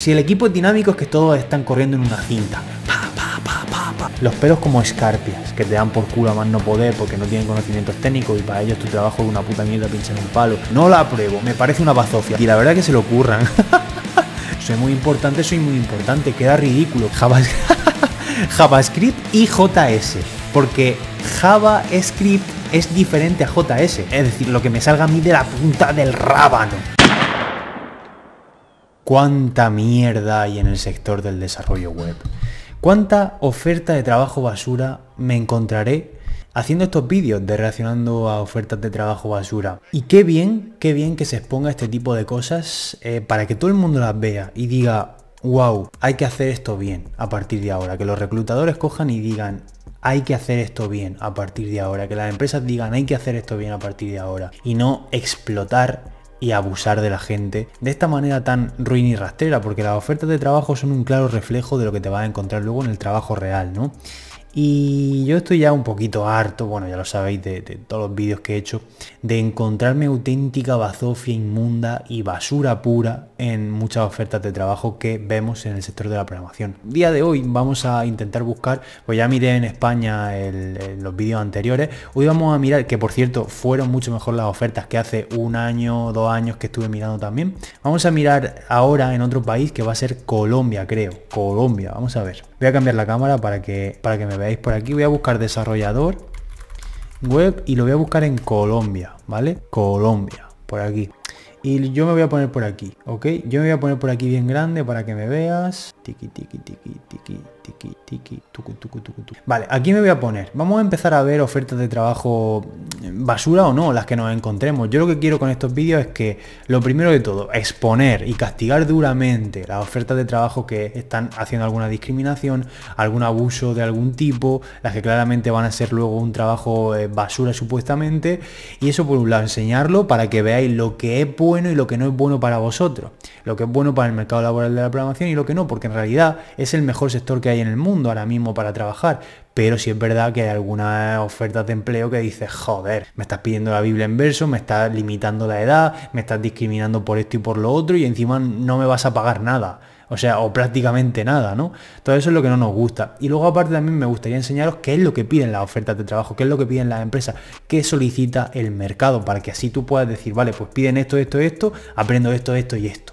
Si el equipo es dinámico es que todos están corriendo en una cinta. Los pelos como escarpias, que te dan por culo a más no poder porque no tienen conocimientos técnicos y para ellos tu trabajo es una puta mierda en un palo. No la apruebo, me parece una bazofia. Y la verdad que se lo ocurran. soy muy importante, soy muy importante, queda ridículo. JavaScript y JS. Porque JavaScript es diferente a JS. Es decir, lo que me salga a mí de la punta del rábano cuánta mierda hay en el sector del desarrollo web. ¿Cuánta oferta de trabajo basura me encontraré haciendo estos vídeos de reaccionando a ofertas de trabajo basura? Y qué bien, qué bien que se exponga este tipo de cosas eh, para que todo el mundo las vea y diga, wow, hay que hacer esto bien a partir de ahora. Que los reclutadores cojan y digan, hay que hacer esto bien a partir de ahora. Que las empresas digan, hay que hacer esto bien a partir de ahora. Y no explotar y abusar de la gente de esta manera tan ruin y rastrera, porque las ofertas de trabajo son un claro reflejo de lo que te vas a encontrar luego en el trabajo real, ¿no? Y yo estoy ya un poquito harto, bueno, ya lo sabéis de, de todos los vídeos que he hecho, de encontrarme auténtica bazofia inmunda y basura pura en muchas ofertas de trabajo que vemos en el sector de la programación. Día de hoy vamos a intentar buscar, pues ya miré en España los vídeos anteriores, hoy vamos a mirar, que por cierto fueron mucho mejor las ofertas que hace un año, dos años que estuve mirando también, vamos a mirar ahora en otro país que va a ser Colombia, creo, Colombia, vamos a ver. Voy a cambiar la cámara para que, para que me veáis por aquí, voy a buscar desarrollador web y lo voy a buscar en Colombia, ¿vale? Colombia, por aquí. Y yo me voy a poner por aquí, ¿ok? Yo me voy a poner por aquí bien grande para que me veas. Tiki, tiki, tiki, tiki, Vale, aquí me voy a poner. Vamos a empezar a ver ofertas de trabajo mm, basura o no, las que nos encontremos. Yo lo que quiero con estos vídeos es que, lo primero de todo, exponer y castigar duramente las ofertas de trabajo que están haciendo alguna discriminación, algún abuso de algún tipo, las que claramente van a ser luego un trabajo eh, basura supuestamente. Y eso por un lado, enseñarlo para que veáis lo que es bueno y lo que no es bueno para vosotros. Lo que es bueno para el mercado laboral de la programación y lo que no, porque en realidad es el mejor sector que hay en el mundo ahora mismo para trabajar, pero si es verdad que hay algunas ofertas de empleo que dices, joder, me estás pidiendo la Biblia en verso, me estás limitando la edad, me estás discriminando por esto y por lo otro y encima no me vas a pagar nada. O sea, o prácticamente nada, ¿no? Todo eso es lo que no nos gusta. Y luego aparte también me gustaría enseñaros qué es lo que piden las ofertas de trabajo, qué es lo que piden las empresas, qué solicita el mercado, para que así tú puedas decir, vale, pues piden esto, esto, esto, aprendo esto, esto y esto.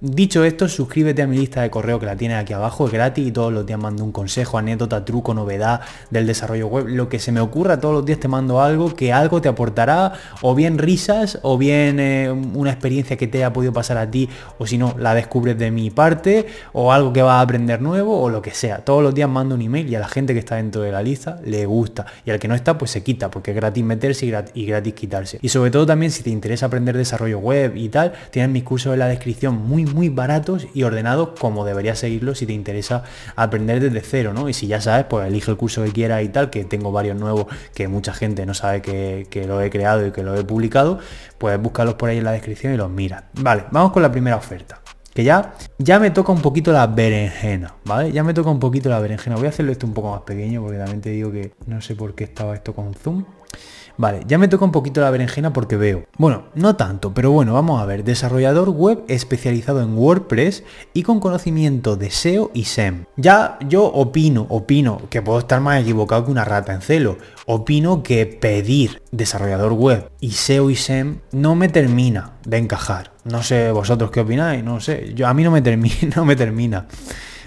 Dicho esto, suscríbete a mi lista de correo que la tienes aquí abajo, es gratis y todos los días mando un consejo, anécdota, truco, novedad del desarrollo web, lo que se me ocurra, todos los días te mando algo que algo te aportará, o bien risas, o bien eh, una experiencia que te haya podido pasar a ti, o si no, la descubres de mi parte, o algo que vas a aprender nuevo, o lo que sea. Todos los días mando un email y a la gente que está dentro de la lista le gusta, y al que no está, pues se quita, porque es gratis meterse y gratis, y gratis quitarse. Y sobre todo también si te interesa aprender desarrollo web y tal, tienes mis cursos en la descripción muy, muy baratos y ordenados como deberías seguirlo si te interesa aprender desde cero, ¿no? Y si ya sabes, pues elige el curso que quieras y tal, que tengo varios nuevos que mucha gente no sabe que, que lo he creado y que lo he publicado, pues búscalos por ahí en la descripción y los miras. Vale, vamos con la primera oferta que ya, ya me toca un poquito la berenjena, ¿vale? Ya me toca un poquito la berenjena. Voy a hacerlo esto un poco más pequeño porque también te digo que no sé por qué estaba esto con zoom. Vale, ya me toca un poquito la berenjena porque veo. Bueno, no tanto, pero bueno, vamos a ver. Desarrollador web especializado en WordPress y con conocimiento de SEO y SEM. Ya yo opino, opino, que puedo estar más equivocado que una rata en celo. Opino que pedir desarrollador web y SEO y SEM no me termina de encajar. No sé vosotros qué opináis, no sé. Yo, a mí no me, termina, no me termina.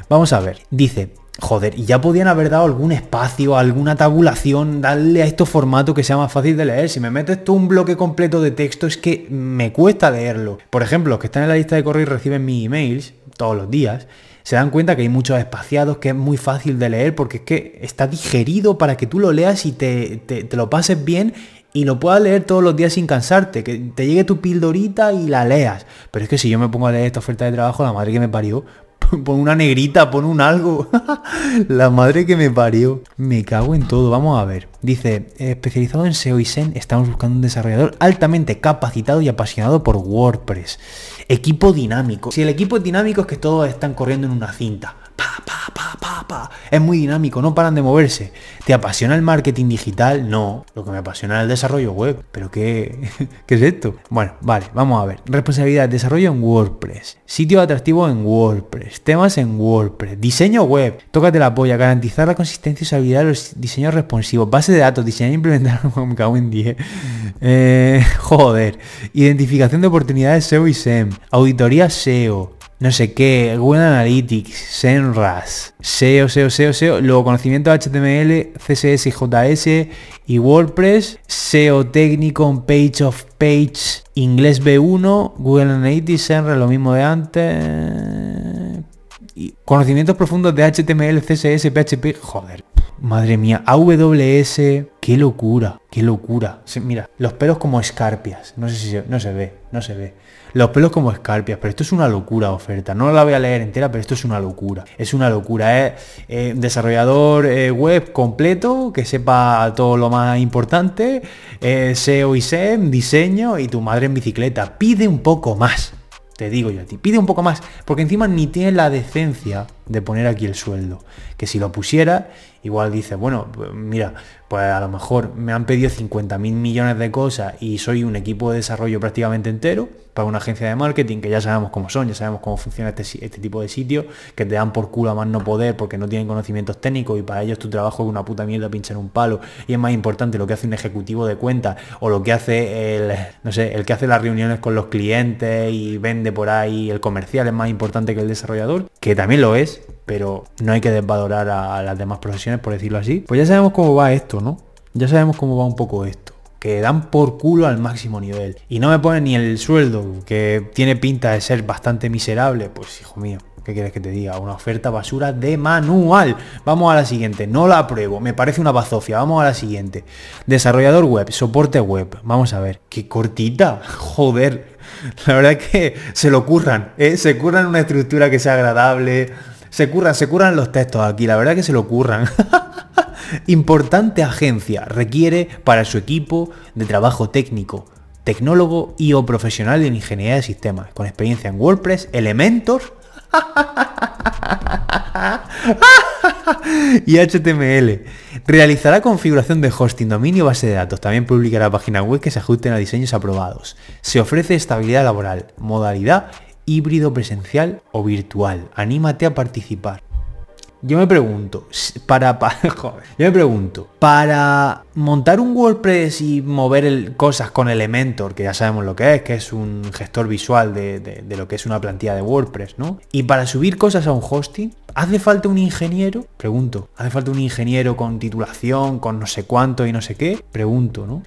Vamos a ver. Dice, Joder, y ya podían haber dado algún espacio, alguna tabulación, darle a estos formatos que sea más fácil de leer. Si me metes tú un bloque completo de texto es que me cuesta leerlo. Por ejemplo, los que están en la lista de correo y reciben mis emails todos los días, se dan cuenta que hay muchos espaciados que es muy fácil de leer porque es que está digerido para que tú lo leas y te, lo pases bien y lo puedas leer todos los días sin cansarte, que te llegue tu pildorita y la leas. Pero es que si yo me pongo a leer esta oferta de trabajo, la madre que me parió, Pon una negrita, pon un algo. la madre que me parió. Me cago en todo. Vamos a ver. Dice, eh, especializado en SEO y sen, estamos buscando un desarrollador altamente capacitado y apasionado por WordPress. Equipo dinámico. Si el equipo es dinámico es que todos están corriendo en una cinta. Pa, pa, pa es muy dinámico, no paran de moverse. ¿Te apasiona el marketing digital? No. Lo que me apasiona es el desarrollo web. ¿Pero qué, qué es esto? Bueno, vale, vamos a ver. Responsabilidad, desarrollo en WordPress. Sitio atractivo en WordPress. Temas en WordPress. Diseño web. Tócate la polla. Garantizar la consistencia y usabilidad de los diseños responsivos. Base de datos. Diseñar e implementar. Me cago en 10. Eh, joder. Identificación de oportunidades SEO y SEM. Auditoría SEO no sé qué, Google Analytics, Senras, SEO, SEO, SEO, SEO, luego conocimiento HTML, CSS y JS y WordPress, SEO técnico, Page of Page, inglés B1, Google Analytics, Senras, lo mismo de antes. Y conocimientos profundos de HTML, CSS, PHP, joder. Madre mía, AWS, qué locura, qué locura. mira, los pelos como escarpias. No sé si se, no se ve, no se ve. Los pelos como escarpias, pero esto es una locura oferta. No la voy a leer entera, pero esto es una locura. Es una locura. Es eh, eh desarrollador eh, web completo, que sepa todo lo más importante. Eh, SEO y SEM, diseño y tu madre en bicicleta. Pide un poco más. Te digo yo a ti, pide un poco más, porque encima ni tiene la decencia de poner aquí el sueldo. Que si lo pusiera Igual dices, bueno, pues, mira, pues a lo mejor me han pedido 50 mil millones de cosas y soy un equipo de desarrollo prácticamente entero para una agencia de marketing que ya sabemos cómo son, ya sabemos cómo funciona este, este tipo de sitios, que te dan por culo a más no poder porque no tienen conocimientos técnicos y para ellos tu trabajo es una puta mierda pinchar un palo y es más importante lo que hace un ejecutivo de cuenta o lo que hace el, no sé, el que hace las reuniones con los clientes y vende por ahí el comercial es más importante que el desarrollador, que también lo es, pero no hay que desvalorar a las demás profesiones, por decirlo así. Pues ya sabemos cómo va esto, ¿no? Ya sabemos cómo va un poco esto. Que dan por culo al máximo nivel. Y no me ponen ni el sueldo, que tiene pinta de ser bastante miserable. Pues hijo mío, ¿qué quieres que te diga? Una oferta basura de manual. Vamos a la siguiente. No la apruebo. Me parece una bazofia. Vamos a la siguiente. Desarrollador web, soporte web. Vamos a ver. Qué cortita. Joder. La verdad es que se lo curran. ¿eh? Se curran una estructura que sea agradable se curran, se curran los textos aquí, la verdad que se lo curran. Importante agencia, requiere para su equipo de trabajo técnico, tecnólogo y o profesional en ingeniería de sistemas, con experiencia en WordPress, Elementor y HTML. Realizará configuración de hosting, dominio y base de datos. También publicará páginas web que se ajusten a diseños aprobados. Se ofrece estabilidad laboral, modalidad híbrido presencial o virtual. Anímate a participar. Yo me pregunto, para, para yo me pregunto, para montar un WordPress y mover cosas con Elementor, que ya sabemos lo que es, que es un gestor visual de lo que es una plantilla de WordPress, ¿no? Y para subir cosas a un hosting, ¿hace falta un ingeniero? Pregunto, ¿hace falta un ingeniero con titulación, con no sé cuánto y no sé qué? Pregunto, ¿no?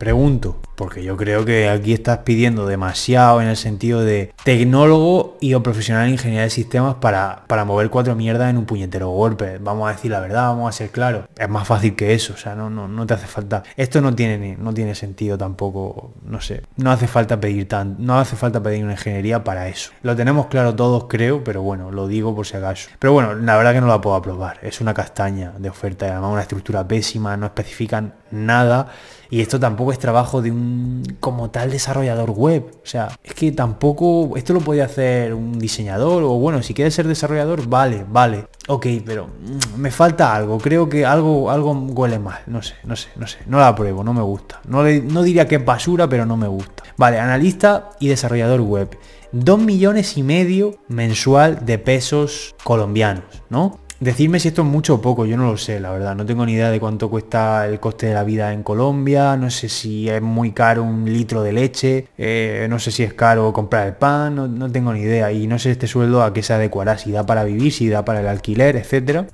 Pregunto, porque yo creo que aquí estás pidiendo demasiado en el sentido de tecnólogo y o profesional en ingeniería de sistemas para, para mover cuatro mierdas en un puñetero golpe. Vamos a decir la verdad, vamos a ser claros. Es más fácil que eso, o sea, no, no, no te hace falta. Esto no tiene, no tiene sentido tampoco, no sé. No hace falta pedir tan, no hace falta pedir una ingeniería para eso. Lo tenemos claro todos, creo, pero bueno, lo digo por si acaso. Pero bueno, la verdad que no la puedo aprobar. Es una castaña de oferta además una estructura pésima, no especifican nada. Y esto tampoco es trabajo de un como tal desarrollador web. O sea, es que tampoco esto lo puede hacer un diseñador o bueno, si quieres ser desarrollador, vale, vale. Ok, pero mm, me falta algo. Creo que algo, algo huele mal. No sé, no sé, no sé. No la apruebo, no me gusta. No, no diría que es basura, pero no me gusta. Vale, analista y desarrollador web. dos millones y medio mensual de pesos colombianos, ¿no? Decidme si esto es mucho o poco, yo no lo sé, la verdad. No tengo ni idea de cuánto cuesta el coste de la vida en Colombia, no sé si es muy caro un litro de leche, eh, no sé si es caro comprar el pan, no, tengo ni idea. Y no sé este sueldo a qué se adecuará, si da para vivir, si da para el alquiler, etc.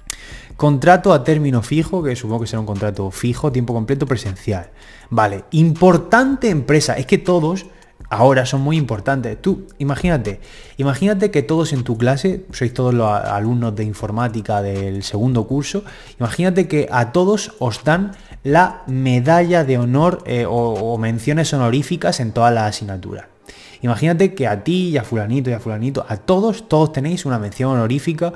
Contrato a término fijo, que supongo que será un contrato fijo, tiempo completo presencial. Vale, importante empresa, es que todos ahora son muy importantes. Tú, imagínate, imagínate que todos en tu clase, sois todos los alumnos de informática del segundo curso, imagínate que a todos os dan la medalla de honor eh, o, o menciones honoríficas en toda la asignatura. Imagínate que a ti y a fulanito y a fulanito, a todos, todos tenéis una mención honorífica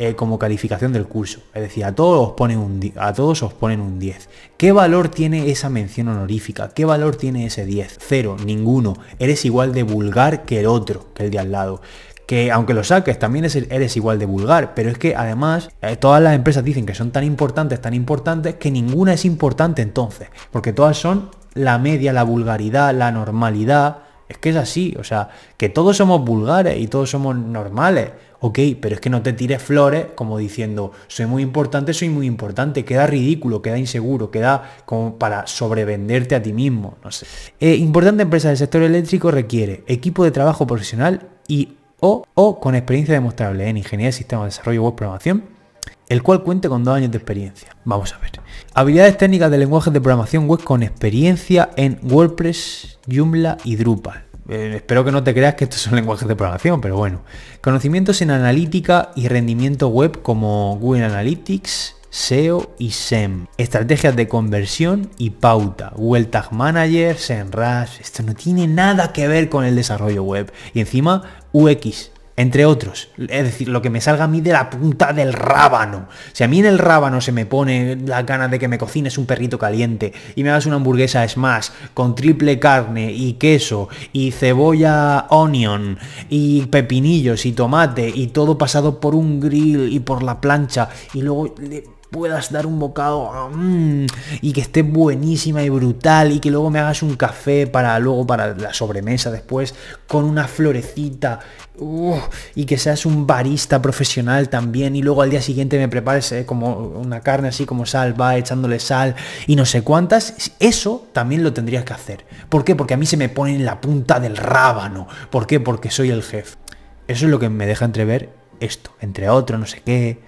eh, como calificación del curso. Es decir, a todos, os ponen un, a todos os ponen un 10. ¿Qué valor tiene esa mención honorífica? ¿Qué valor tiene ese 10? Cero, ninguno. Eres igual de vulgar que el otro, que el de al lado que aunque lo saques también eres igual de vulgar, pero es que además eh, todas las empresas dicen que son tan importantes, tan importantes, que ninguna es importante entonces, porque todas son la media, la vulgaridad, la normalidad, es que es así, o sea, que todos somos vulgares y todos somos normales, ok, pero es que no te tires flores como diciendo, soy muy importante, soy muy importante, queda ridículo, queda inseguro, queda como para sobrevenderte a ti mismo, no sé. Eh, importante empresa del sector eléctrico requiere equipo de trabajo profesional y o, o con experiencia demostrable en ingeniería de sistemas, desarrollo web, programación, el cual cuente con dos años de experiencia. Vamos a ver. Habilidades técnicas de lenguajes de programación web con experiencia en WordPress, Joomla y Drupal. Eh, espero que no te creas que estos son lenguajes de programación, pero bueno. Conocimientos en analítica y rendimiento web como Google Analytics, SEO y SEM. Estrategias de conversión y pauta. Google Tag Manager, SEMrush. Esto no tiene nada que ver con el desarrollo web. Y encima, UX, entre otros. Es decir, lo que me salga a mí de la punta del rábano. Si a mí en el rábano se me pone la gana de que me cocines un perrito caliente y me hagas una hamburguesa smash con triple carne y queso y cebolla onion y pepinillos y tomate y todo pasado por un grill y por la plancha y luego puedas dar un bocado mm, y que esté buenísima y brutal y que luego me hagas un café para luego para la sobremesa después con una florecita y que seas un barista profesional también y luego al día siguiente me prepares eh, como una carne así como sal va echándole sal y no sé cuántas eso también lo tendrías que hacer ¿por qué? porque a mí se me pone en la punta del rábano ¿por qué? porque soy el jefe eso es lo que me deja entrever esto entre otro no sé qué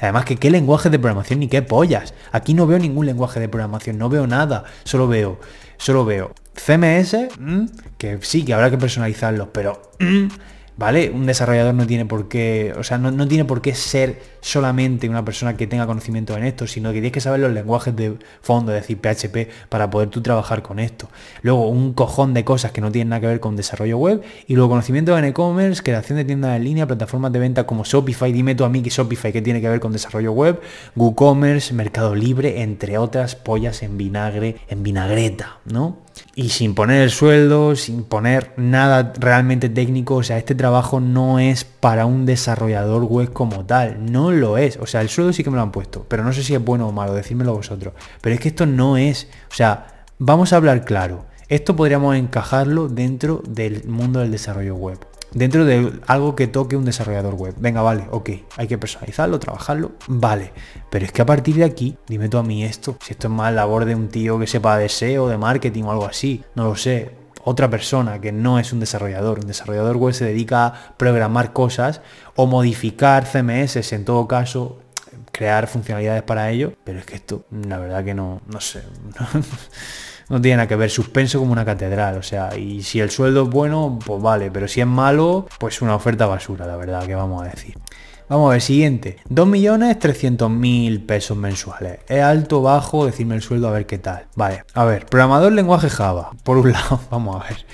Además que qué lenguaje de programación ni qué pollas. Aquí no veo ningún lenguaje de programación, no veo nada. Solo veo, solo veo CMS, mm, que sí, que habrá que personalizarlos, pero, mm, ¿vale? Un desarrollador no tiene por qué, o sea, no, no tiene por qué ser solamente una persona que tenga conocimiento en esto, sino que tienes que saber los lenguajes de fondo, es decir, PHP, para poder tú trabajar con esto. Luego, un cojón de cosas que no tienen nada que ver con desarrollo web. Y luego, conocimiento en e-commerce, creación de tiendas en línea, plataformas de venta como Shopify. Dime tú a mí que Shopify, que tiene que ver con desarrollo web? WooCommerce, Mercado Libre, entre otras pollas en vinagre, en vinagreta, ¿no? Y sin poner el sueldo, sin poner nada realmente técnico, o sea, este trabajo no es para un desarrollador web como tal, no lo es. O sea, el sueldo sí que me lo han puesto, pero no sé si es bueno o malo, decírmelo vosotros. Pero es que esto no es. O sea, vamos a hablar claro. Esto podríamos encajarlo dentro del mundo del desarrollo web. Dentro de algo que toque un desarrollador web. Venga, vale, ok. Hay que personalizarlo, trabajarlo. Vale. Pero es que a partir de aquí, dime tú a mí esto. Si esto es más labor de un tío que sepa de SEO, de marketing o algo así. No lo sé otra persona que no es un desarrollador. Un desarrollador web se dedica a programar cosas o modificar CMS en todo caso crear funcionalidades para ello, pero es que esto, la verdad que no, no sé, no, no tiene nada que ver, suspenso como una catedral, o sea, y si el sueldo es bueno, pues vale, pero si es malo, pues una oferta basura, la verdad que vamos a decir. Vamos a ver, siguiente. 2.300.000 pesos mensuales. Es alto, bajo, decirme el sueldo a ver qué tal. Vale, a ver, programador lenguaje Java. Por un lado, vamos a ver.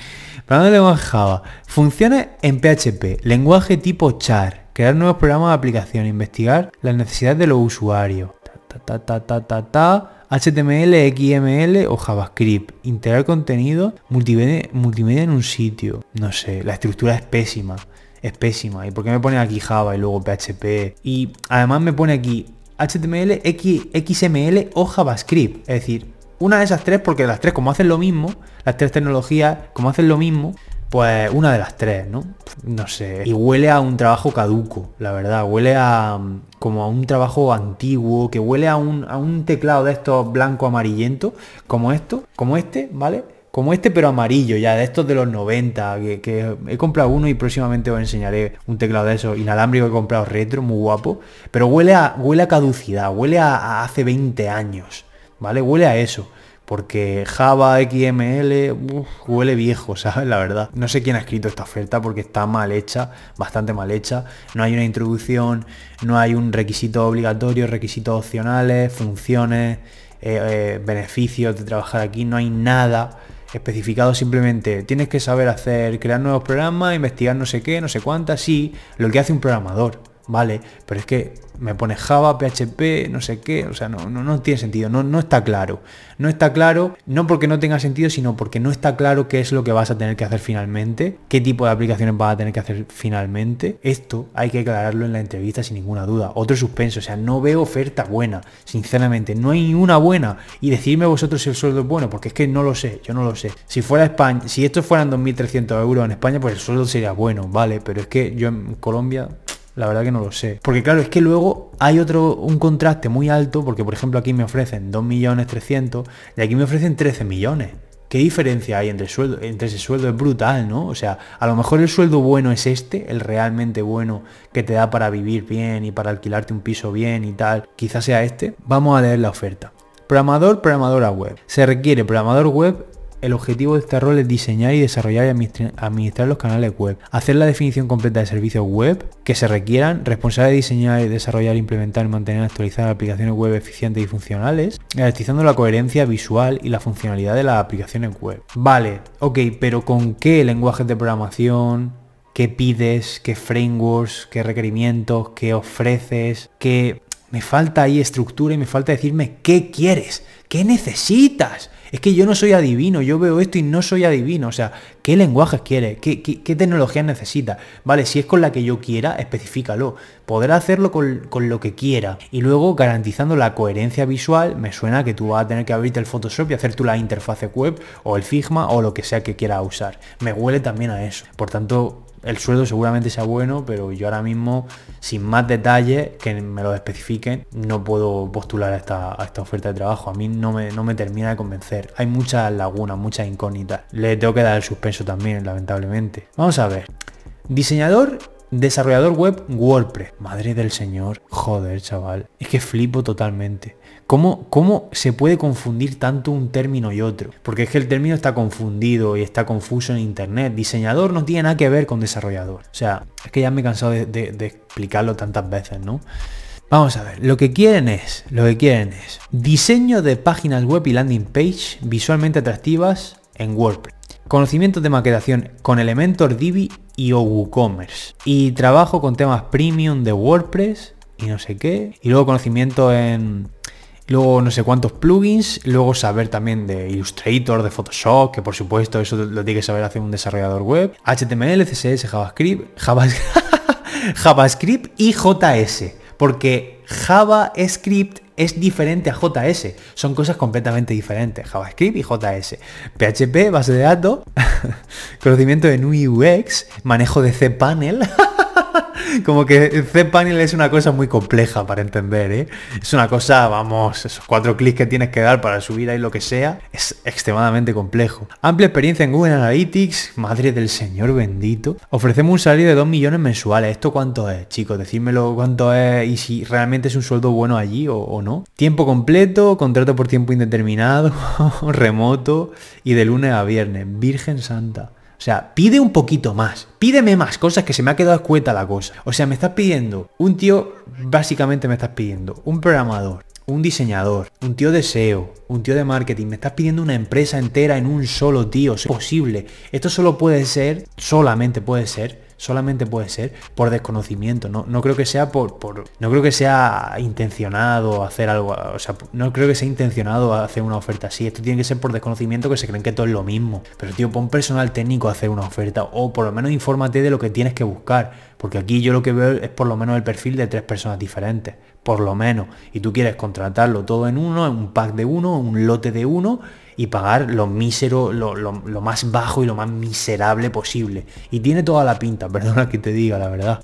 Programador lenguaje Java. Funciones en PHP. Lenguaje tipo char. Crear nuevos programas de aplicación. Investigar las necesidades de los usuarios. Ta, ta, ta, ta, ta, HTML, XML o JavaScript. Integrar contenido multimedia en un sitio. No sé, la estructura es pésima es pésima. ¿Y porque me pone aquí Java y luego PHP? Y además me pone aquí HTML, X, XML o JavaScript. Es decir, una de esas tres, porque las tres como hacen lo mismo, las tres tecnologías como hacen lo mismo, pues una de las tres, ¿no? No sé. Y huele a un trabajo caduco, la verdad. Huele a mm, como a un trabajo antiguo, que huele a un, a un teclado de estos blanco amarillento, como esto, como este, ¿vale? como este pero amarillo ya, de estos de los 90, que, he comprado uno y próximamente os enseñaré un teclado de esos inalámbrico que he comprado retro, muy guapo, pero huele a, huele a caducidad, huele a, hace 20 años, ¿vale? Huele a eso. Porque Java, XML, huele viejo, ¿sabes? La verdad. No sé quién ha escrito esta oferta porque está mal hecha, bastante mal hecha. No hay una introducción, no hay un requisito obligatorio, requisitos opcionales, funciones, eh, eh, beneficios de trabajar aquí, no hay nada especificado simplemente, tienes que saber hacer, crear nuevos programas, investigar no sé qué, no sé cuántas, sí, lo que hace un programador. Vale, pero es que me pone Java, PHP, no sé qué, o sea, no, no, no tiene sentido, no, no está claro. No está claro, no porque no tenga sentido, sino porque no está claro qué es lo que vas a tener que hacer finalmente, qué tipo de aplicaciones vas a tener que hacer finalmente. Esto hay que aclararlo en la entrevista sin ninguna duda. Otro suspenso, o sea, no veo oferta buena, sinceramente, no hay una buena. Y decidme vosotros si el sueldo es bueno, porque es que no lo sé, yo no lo sé. Si fuera España, si esto fueran 2.300 euros en España, pues el sueldo sería bueno, vale, pero es que yo en Colombia la verdad que no lo sé. Porque claro, es que luego hay otro, un contraste muy alto, porque por ejemplo aquí me ofrecen 2.300.000 y aquí me ofrecen 13 millones. ¿Qué diferencia hay entre, sueldo, entre ese sueldo? Es brutal, ¿no? O sea, a lo mejor el sueldo bueno es este, el realmente bueno que te da para vivir bien y para alquilarte un piso bien y tal. Quizás sea este. Vamos a leer la oferta. Programador, programadora web. Se requiere programador web el objetivo de este rol es diseñar y desarrollar y administrar los canales web, hacer la definición completa de servicios web que se requieran, responsable de diseñar, desarrollar, e implementar, mantener, actualizar aplicaciones web eficientes y funcionales, garantizando la coherencia visual y la funcionalidad de las aplicaciones web. Vale, ok, pero ¿con qué lenguajes de programación? ¿Qué pides? ¿Qué frameworks? ¿Qué requerimientos? ¿Qué ofreces? ¿Qué me falta ahí estructura y me falta decirme qué quieres, qué necesitas. Es que yo no soy adivino, yo veo esto y no soy adivino. O sea, ¿qué lenguajes quieres? ¿Qué, qué, tecnología tecnologías necesitas? Vale, si es con la que yo quiera, especifícalo. Podrá hacerlo con, con, lo que quiera. Y luego, garantizando la coherencia visual, me suena que tú vas a tener que abrirte el Photoshop y hacer tú la interfaz web o el Figma o lo que sea que quiera usar. Me huele también a eso. Por tanto, el sueldo seguramente sea bueno, pero yo ahora mismo, sin más detalles que me lo especifiquen, no puedo postular a esta, oferta de trabajo. A mí no me, no me termina de convencer. Hay muchas lagunas, muchas incógnitas. Le tengo que dar el suspenso también, lamentablemente. Vamos a ver. Diseñador Desarrollador web WordPress. Madre del señor. Joder, chaval. Es que flipo totalmente. ¿Cómo, se puede confundir tanto un término y otro? Porque es que el término está confundido y está confuso en Internet. Diseñador no tiene nada que ver con desarrollador. O sea, es que ya me he cansado de, explicarlo tantas veces, ¿no? Vamos a ver, lo que quieren es, lo que quieren es diseño de páginas web y landing page visualmente atractivas en WordPress. Conocimiento de maquetación con Elementor Divi y WooCommerce. Y trabajo con temas premium de WordPress y no sé qué. Y luego conocimiento en luego no sé cuántos plugins, luego saber también de Illustrator, de Photoshop, que por supuesto eso lo tiene que saber hacer un desarrollador web, HTML, CSS, JavaScript, JavaScript y JS, porque JavaScript es diferente a JS, son cosas completamente diferentes, JavaScript y JS, PHP, base de datos, conocimiento de UI UX, manejo de cPanel, Como que cPanel es una cosa muy compleja para entender, ¿eh? Es una cosa, vamos, esos cuatro clics que tienes que dar para subir ahí lo que sea, es extremadamente complejo. Amplia experiencia en Google Analytics, madre del señor bendito. Ofrecemos un salario de 2 millones mensuales. ¿Esto cuánto es, chicos? Decídmelo cuánto es y si realmente es un sueldo bueno allí o no. Tiempo completo, contrato por tiempo indeterminado, remoto y de lunes a viernes. Virgen Santa. O sea, pide un poquito más. Pídeme más cosas que se me ha quedado escueta la cosa. O sea, me estás pidiendo un tío, básicamente me estás pidiendo un programador, un diseñador, un tío de SEO, un tío de marketing. Me estás pidiendo una empresa entera en un solo tío. Es posible. Esto solo puede ser, solamente puede ser, solamente puede ser por desconocimiento. No, no creo que sea por, por, No creo que sea intencionado hacer algo. O sea, no creo que sea intencionado hacer una oferta así. Esto tiene que ser por desconocimiento que se creen que todo es lo mismo. Pero tío, pon personal técnico a hacer una oferta. O por lo menos infórmate de lo que tienes que buscar. Porque aquí yo lo que veo es por lo menos el perfil de tres personas diferentes. Por lo menos. Y tú quieres contratarlo todo en uno, en un pack de uno, un lote de uno y pagar lo mísero, lo, más bajo y lo más miserable posible. Y tiene toda la pinta, perdona que te diga la verdad.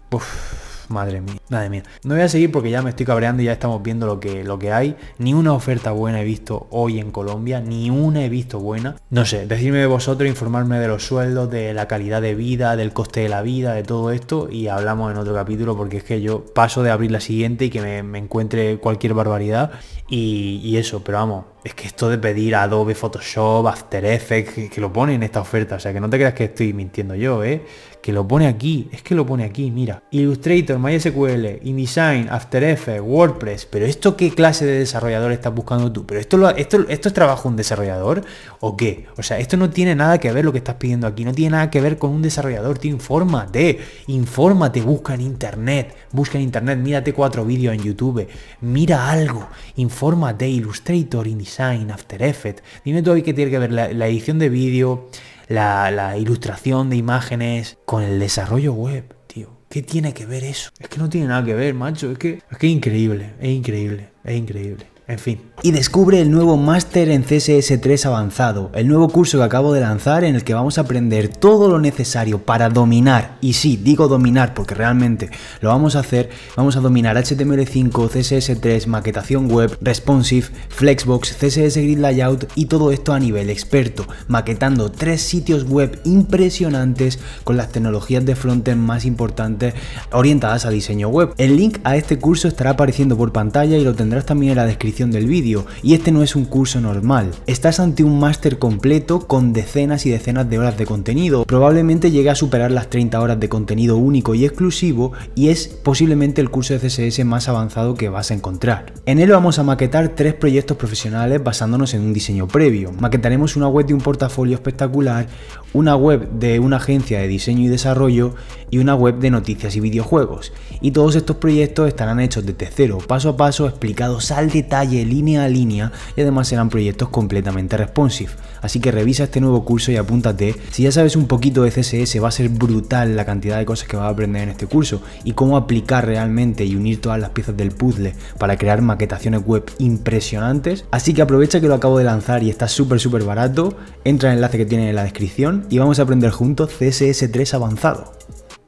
Madre mía, madre mía. No voy a seguir porque ya me estoy cabreando y ya estamos viendo lo que, lo que hay. Ni una oferta buena he visto hoy en Colombia, ni una he visto buena. No sé, decirme de vosotros, informarme de los sueldos, de la calidad de vida, del coste de la vida, de todo esto y hablamos en otro capítulo porque es que yo paso de abrir la siguiente y que me, encuentre cualquier barbaridad y, eso, pero vamos, es que esto de pedir Adobe Photoshop, After Effects, que, que, lo ponen en esta oferta, o sea que no te creas que estoy mintiendo yo, ¿eh? que lo pone aquí, es que lo pone aquí, mira. Illustrator, MySQL, InDesign, After Effects, WordPress, pero esto qué clase de desarrollador estás buscando tú? Pero esto, lo, esto, esto es trabajo un desarrollador o qué? O sea, esto no tiene nada que ver lo que estás pidiendo aquí, no tiene nada que ver con un desarrollador, te infórmate, infórmate, busca en internet, busca en internet, mírate cuatro vídeos en YouTube, mira algo, infórmate, Illustrator, InDesign, After Effects, dime tú ahí qué tiene que ver la, la edición de vídeo, la, ilustración de imágenes con el desarrollo web, tío. ¿Qué tiene que ver eso? Es que no tiene nada que ver, macho. Es que es, que es increíble, es increíble, es increíble. En fin. Y descubre el nuevo máster en CSS3 avanzado, el nuevo curso que acabo de lanzar en el que vamos a aprender todo lo necesario para dominar, y sí, digo dominar porque realmente lo vamos a hacer, vamos a dominar HTML5, CSS3, maquetación web, responsive, flexbox, CSS grid layout y todo esto a nivel experto, maquetando tres sitios web impresionantes con las tecnologías de frontend más importantes orientadas a diseño web. El link a este curso estará apareciendo por pantalla y lo tendrás también en la descripción del vídeo, y este no es un curso normal. Estás ante un máster completo con decenas y decenas de horas de contenido, probablemente llegue a superar las 30 horas de contenido único y exclusivo, y es posiblemente el curso de CSS más avanzado que vas a encontrar. En él vamos a maquetar tres proyectos profesionales basándonos en un diseño previo. Maquetaremos una web de un portafolio espectacular, una web de una agencia de diseño y desarrollo y una web de noticias y videojuegos. Y todos estos proyectos estarán hechos desde cero, paso a paso, explicados al detalle línea a línea, y además serán proyectos completamente responsive. Así que revisa este nuevo curso y apúntate. Si ya sabes un poquito de CSS, va a ser brutal la cantidad de cosas que vas a aprender en este curso y cómo aplicar realmente y unir todas las piezas del puzzle para crear maquetaciones web impresionantes. Así que aprovecha que lo acabo de lanzar y está súper, súper barato. Entra en el enlace que tiene en la descripción y vamos a aprender juntos CSS3 avanzado.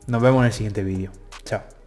Nos vemos en el siguiente vídeo. Chao.